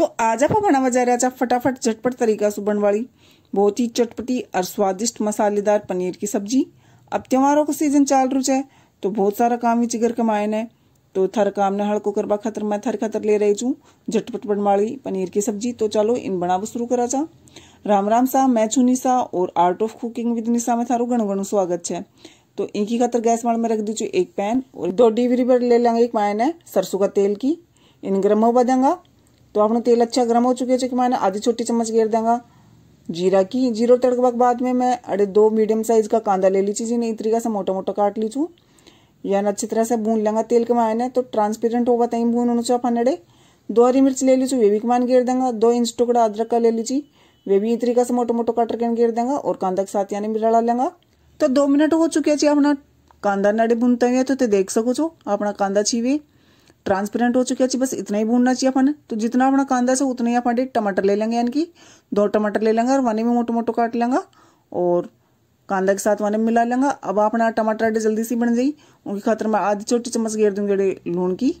तो आज आप बनावा जा रहा फटाफट झटपट तरीका से बनवाड़ी बहुत ही चटपटी और स्वादिष्ट मसालेदार पनीर की सब्जी अब त्योहारों का सीजन चाल रुच है तो बहुत सारा काम ही जिगर कमाए ने तो थर काम ने हड़को करवा खतर मैं थर खतर ले रही चूँ झटपट बनवाड़ी पनीर की सब्जी तो चलो इन बनाव शुरू करा चा राम राम सा मैं छू निशा और art of cooking with Nisha में थारू गण घणु स्वागत है तो इनकी खातर गैस माड़ में रख दीजिए एक पैन और दो डिबरी पर ले लेंगे एक है सरसों का तेल की इन गर्म होगा देंगे तो अपना तेल अच्छा गर्म हो चुके कि मैंने आधी छोटी चम्मच घेर देंगे जीरा की जीरो तड़क बाद में मैं अरे दो मीडियम साइज का कांदा ले लीजिए जिन्हें इस तरीका से मोटा मोटा काट लीजू यानी अच्छी तरह से भून लेंगे तेल के मायने तो ट्रांसपेरेंट होगा तई भून होना चाहिए फनडे दो हरी मिर्च ले लीजिए वे भी कमान घेर देंगे दो इंच टुकड़ा अदरक का ले लीजिए वे भी इस तरीका से मोटो मोटो काट के घेर देंगे और कांदा के साथ यानी मिला लेंगे तो दो मिनट हो चुके जी अपना कांदा नड़े भूनते हुए तो ते देख सको छो अपना कांदा छीवी ट्रांसपेरेंट हो चुकी है बस इतना ही भूनना चाहिए अपन तो जितना अपना कांदा से उतना ही अपन टमाटर ले लेंगे यानी कि दो टमाटर ले लेंगे और वाने में मोटो मोटो काट लेंगे और कांदा के साथ वाने में मिला लेंगे अब अपना टमाटर अड्डे जल्दी से बन जाए उनकी खातर मैं आधी छोटी चम्मच घेर दूँगी लून की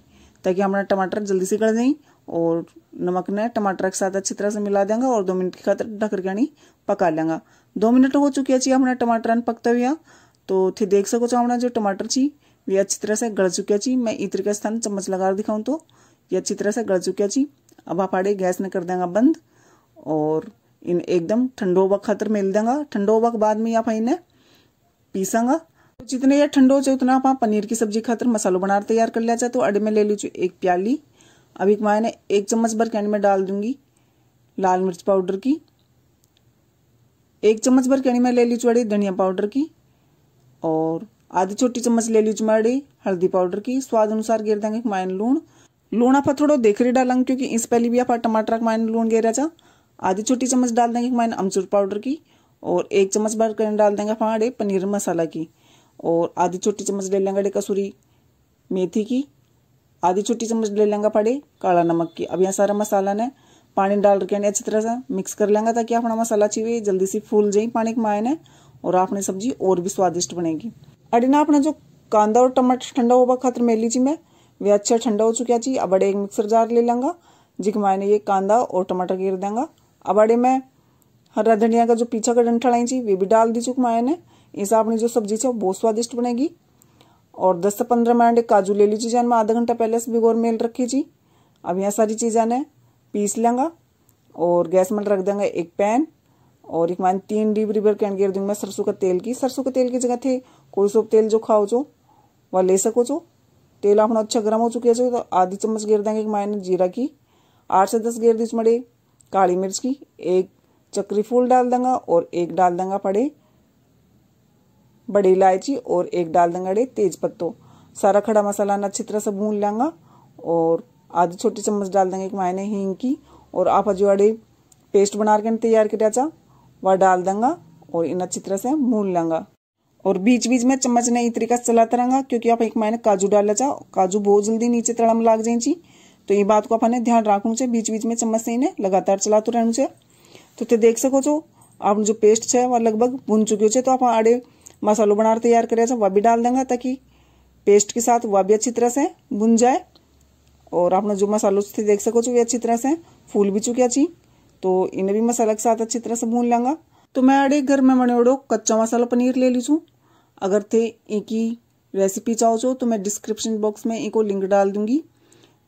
ताकि हमारा टमाटर जल्दी से गढ़ जाए और नमक ने टमाटर के साथ अच्छी तरह से मिला देंगे और दो मिनट की खातर ढक यानी पका लेंगे दो मिनट हो चुके अच्छी हमारा टमाटर पकता हुआ तो थे देख सको हमारा जो टमाटर छी ये अच्छी तरह से गड़ चुके जी मैं इत्र के स्थान चम्मच लगा दिखाऊँ तो ये अच्छी तरह से गड़ चुके जी अब आप आड़े गैस ने कर देंगे बंद और इन एकदम ठंडो वक्त खातर मिल देंगे ठंडो वक्त बाद में आप इन्हें पीसेंगे तो जितने ये ठंडो हो जाए उतना आप पनीर की सब्जी खातर मसालो बना तैयार कर लिया जाए तो अड़े में ले लीजिए एक प्याली अभी एक मैंने एक चम्मच भर कैंड में डाल दूंगी लाल मिर्च पाउडर की एक चम्मच भर कैनी में ले लीजिए अड़े धनिया पाउडर की और आधी छोटी चम्मच ले ली चुमाड़ी हल्दी पाउडर की स्वाद अनुसार गेर देंगे मायन लून लूण आप थोड़ा देख रही डालेंगे क्योंकि इस पहले भी आप टमाटर का मायन लून गेरा था आधी छोटी चम्मच डाल देंगे मायन अमचूर पाउडर की और एक चम्मच भर कर डाल देंगे हमारे पनीर मसाला की और आधी छोटी चम्मच ले लेंगे कसूरी मेथी की आधी छोटी चम्मच ले लेंगे फाड़े काला नमक की अब यहाँ सारा मसाला ने पानी डाल के अच्छी तरह से मिक्स कर लेंगे ताकि अपना मसाला अच्छी जल्दी से फूल जाए पानी के मायने और आपने सब्जी और भी स्वादिष्ट बनेगी अरे ना अपना जो कांदा और टमाटर ठंडा होगा खातर मेली जी मैं वे अच्छा ठंडा हो चुका जी अब अड़े एक मिक्सर जार ले लेंगा जी मैंने ये कांदा और टमाटर गिर देंगा अब अड़े मैं हरा धनिया का जो पीछा का डंठल आई जी वे भी डाल दी चुक मैंने ऐसा अपनी जो सब्जी है वो बहुत स्वादिष्ट बनेगी और दस से पंद्रह मिनट काजू ले लीजिए जान मैं आधा घंटा पहले से भी गोर मेल रखी जी अब यहाँ सारी चीज़ें ने पीस लेंगा और गैस में रख देंगे एक पैन और एक मान तीन डीब रिबर कैंड गिर दूंगी मैं सरसों का तेल की सरसों के तेल की जगह थे કોઈ तेल जो खाओ ખાઓ છો ले सको चो तेल अपना अच्छा गर्म हो चुके तो आधी चम्मच गिर देंगे मैंने जीरा की आठ से दस गेर दी चमड़े काली मिर्च की एक चक्री फूल डाल देंगे और एक डाल देंगे पड़े बड़ी इलायची और एक डाल देंगे अड़े तेज पत्तो सारा खड़ा मसाला ना अच्छी तरह से भून लेंगे और आधी छोटी चम्मच डाल देंगे एक मायने हींग की और आप जो अड़े पेस्ट बना के तैयार कर वह डाल देंगे और इन अच्छी तरह से भून लेंगे और बीच बीच में चम्मच ने इस तरीका से चलाता रहूंगा क्योंकि आप एक मायने काजू डाल जाओ काजू बहुत जल्दी नीचे तड़म लाग जाए जी तो ये बात को अपने ध्यान रखू से बीच बीच में चम्मच से इन्हें लगातार चलाते रहू से तो ते देख सको जो आप जो पेस्ट है वह लगभग भुन चुके हो तो आप आड़े मसालो बना तैयार करे वह भी डाल देंगे ताकि पेस्ट के साथ वह भी अच्छी तरह से भुन जाए और आपने जो मसालों से देख सको वे अच्छी तरह से फूल भी चुके छी तो इन्हें भी मसाला के साथ अच्छी तरह से भून लेंगे तो मैं अड़े घर में बने कच्चा मसाला पनीर ले लीजूँ अगर थे इनकी रेसिपी चाहो चो तो मैं डिस्क्रिप्शन बॉक्स में इनको लिंक डाल दूंगी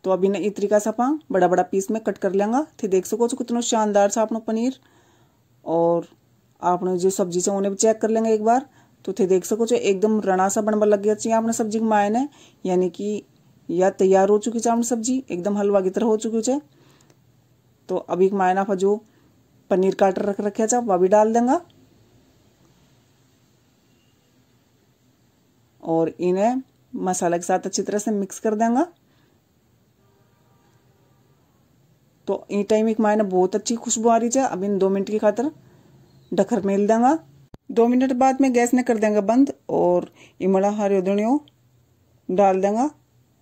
तो अभी ना इस तरीका से अपना बड़ा बड़ा पीस में कट कर लेंगे थे देख सको जो कितना शानदार सा अपना पनीर और आपने जो सब्जी से उन्हें भी चेक कर लेंगे एक बार तो थे देख सको जो एकदम रणा सा बनवा लग गया चाहिए आपने सब्जी मायने यानी कि या तैयार हो चुकी चाहिए सब्जी एकदम हलवा की तरह हो चुकी है तो अभी मायना पर जो पनीर काटर रख रखे चाहे वह भी डाल देंगे और इन्हें मसाला के साथ अच्छी तरह से मिक्स कर देंगे तो ई टाइम एक मायने बहुत अच्छी खुशबू आ रही है अब इन दो मिनट की खातर ढकर मेल देंगे दो मिनट बाद में गैस ने कर देंगे बंद और इमड़ा हरे धनियो डाल देंगे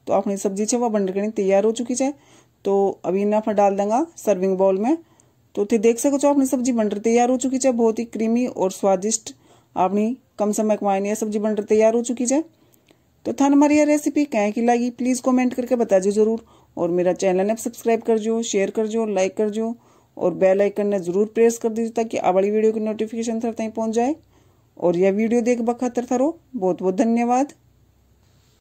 तो अपनी सब्जी है के बनकर तैयार हो चुकी है तो अभी इन्हें फिर डाल देंगे सर्विंग बाउल में तो थे देख सको अपनी सब्जी बनकर तैयार हो चुकी है बहुत ही क्रीमी और स्वादिष्ट आपनी कम समय कमाने सब्जी बनकर तैयार हो चुकी है तो थान हमारी यह रेसिपी कह की लगी प्लीज़ कमेंट करके बता दो जरूर और मेरा चैनल ने सब्सक्राइब कर जो शेयर कर जो लाइक कर जो और बेल आइकन ने जरूर प्रेस कर दीजिए ताकि आवाड़ी वीडियो की नोटिफिकेशन थर तक पहुँच जाए और यह वीडियो देख बखातर थारो बहुत बहुत धन्यवाद